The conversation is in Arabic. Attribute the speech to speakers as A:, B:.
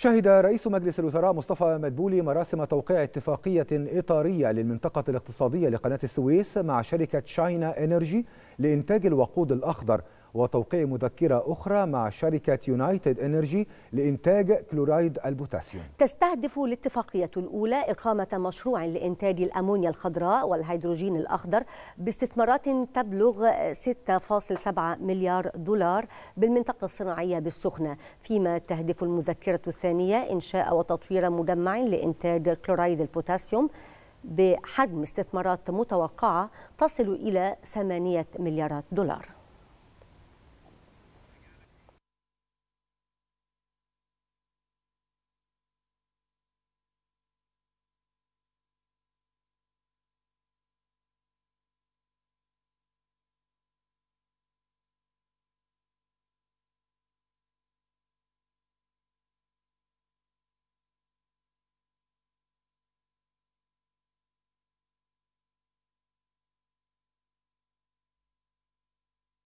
A: شهد رئيس مجلس الوزراء مصطفى مدبولي مراسم توقيع اتفاقية إطارية للمنطقة الاقتصادية لقناة السويس مع شركة شاينا إنرجي لإنتاج الوقود الأخضر وتوقيع مذكرة أخرى مع شركة يونايتد إنرجي لإنتاج كلورايد البوتاسيوم
B: تستهدف الاتفاقية الأولى إقامة مشروع لإنتاج الأمونيا الخضراء والهيدروجين الأخضر باستثمارات تبلغ 6.7 مليار دولار بالمنطقة الصناعية بالسخنة فيما تهدف المذكرة الثانية إنشاء وتطوير مجمع لإنتاج كلورايد البوتاسيوم بحجم استثمارات متوقعة تصل إلى 8 مليارات دولار